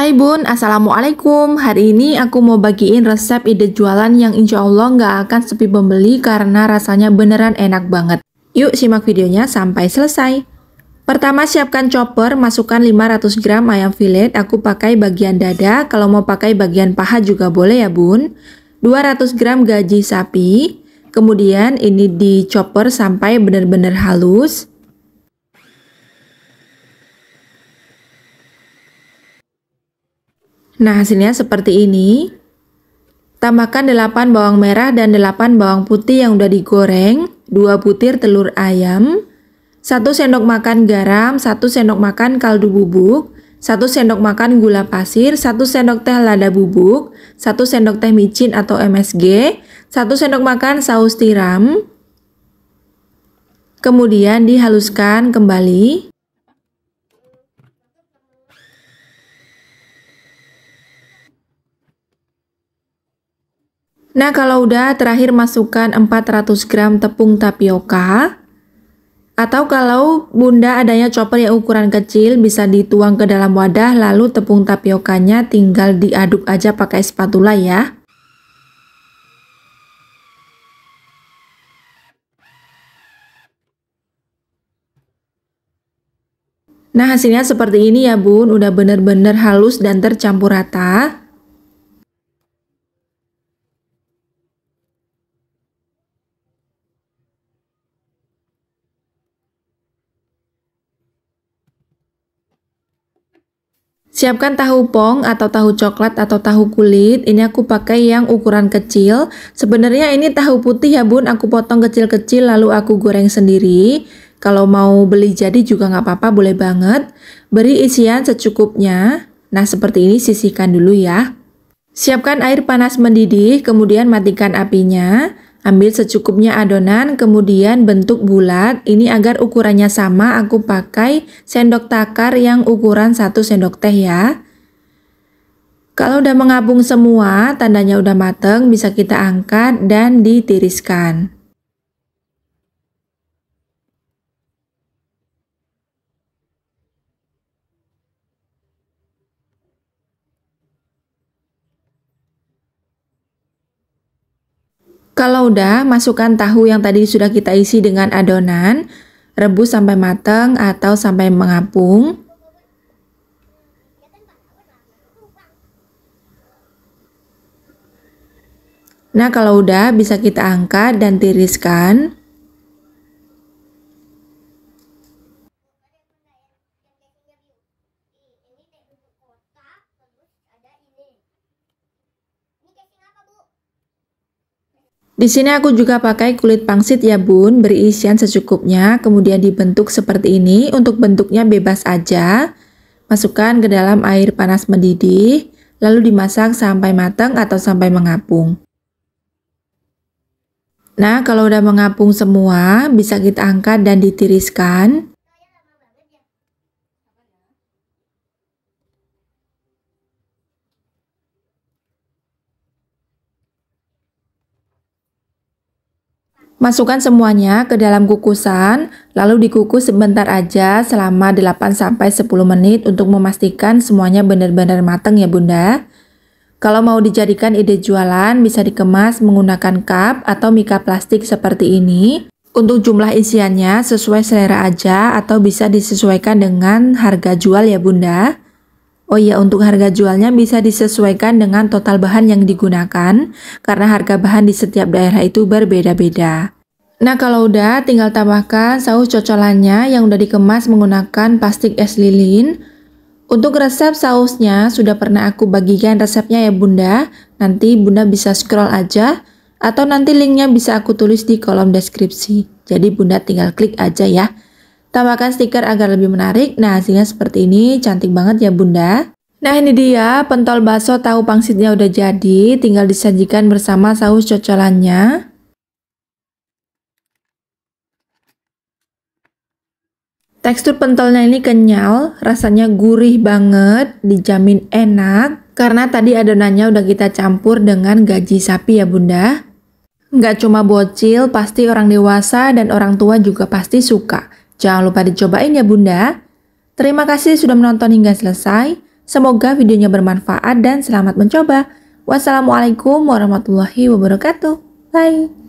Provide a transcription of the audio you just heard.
Hai Bun, Assalamualaikum Hari ini aku mau bagiin resep ide jualan yang insya Allah nggak akan sepi pembeli karena rasanya beneran enak banget Yuk simak videonya sampai selesai Pertama siapkan chopper, masukkan 500 gram ayam fillet, aku pakai bagian dada, kalau mau pakai bagian paha juga boleh ya bun 200 gram gaji sapi, kemudian ini di chopper sampai benar-benar halus Nah, hasilnya seperti ini. Tambahkan 8 bawang merah dan 8 bawang putih yang sudah digoreng, 2 butir telur ayam, 1 sendok makan garam, 1 sendok makan kaldu bubuk, 1 sendok makan gula pasir, 1 sendok teh lada bubuk, 1 sendok teh micin atau MSG, 1 sendok makan saus tiram. Kemudian dihaluskan kembali. Nah kalau udah terakhir masukkan 400 gram tepung tapioka atau kalau bunda adanya chopper yang ukuran kecil bisa dituang ke dalam wadah lalu tepung tapiokanya tinggal diaduk aja pakai spatula ya. Nah hasilnya seperti ini ya bun, udah bener-bener halus dan tercampur rata. Siapkan tahu pong atau tahu coklat atau tahu kulit. Ini aku pakai yang ukuran kecil. Sebenarnya ini tahu putih ya bun, aku potong kecil-kecil lalu aku goreng sendiri. Kalau mau beli jadi juga nggak apa-apa, boleh banget. Beri isian secukupnya. Nah seperti ini sisihkan dulu ya. Siapkan air panas mendidih, kemudian matikan apinya. Ambil secukupnya adonan, kemudian bentuk bulat. Ini agar ukurannya sama, aku pakai sendok takar yang ukuran 1 sendok teh ya. Kalau udah mengapung semua, tandanya udah mateng, bisa kita angkat dan ditiriskan. Kalau udah, masukkan tahu yang tadi sudah kita isi dengan adonan, rebus sampai matang atau sampai mengapung. Nah, kalau udah bisa kita angkat dan tiriskan. Di sini aku juga pakai kulit pangsit ya bun, beri isian secukupnya, kemudian dibentuk seperti ini, untuk bentuknya bebas aja. Masukkan ke dalam air panas mendidih, lalu dimasak sampai matang atau sampai mengapung. Nah, kalau udah mengapung semua, bisa kita angkat dan ditiriskan. Masukkan semuanya ke dalam kukusan, lalu dikukus sebentar aja selama 8-10 menit untuk memastikan semuanya benar-benar matang ya bunda. Kalau mau dijadikan ide jualan, bisa dikemas menggunakan cup atau mika plastik seperti ini. Untuk jumlah isiannya sesuai selera aja atau bisa disesuaikan dengan harga jual ya bunda. Oh iya, untuk harga jualnya bisa disesuaikan dengan total bahan yang digunakan, karena harga bahan di setiap daerah itu berbeda-beda. Nah, kalau udah, tinggal tambahkan saus cocolannya yang udah dikemas menggunakan plastik es lilin. Untuk resep sausnya, sudah pernah aku bagikan resepnya ya bunda, nanti bunda bisa scroll aja, atau nanti linknya bisa aku tulis di kolom deskripsi. Jadi bunda tinggal klik aja ya. Tambahkan stiker agar lebih menarik. Nah, hasilnya seperti ini. Cantik banget ya, Bunda. Nah, ini dia pentol bakso tahu pangsitnya udah jadi. Tinggal disajikan bersama saus cocolannya. Tekstur pentolnya ini kenyal, rasanya gurih banget, dijamin enak karena tadi adonannya udah kita campur dengan gaji sapi ya bunda. Nggak cuma bocil, pasti orang dewasa dan orang tua juga pasti suka. Jangan lupa dicobain ya bunda. Terima kasih sudah menonton hingga selesai. Semoga videonya bermanfaat dan selamat mencoba. Wassalamualaikum warahmatullahi wabarakatuh. Bye.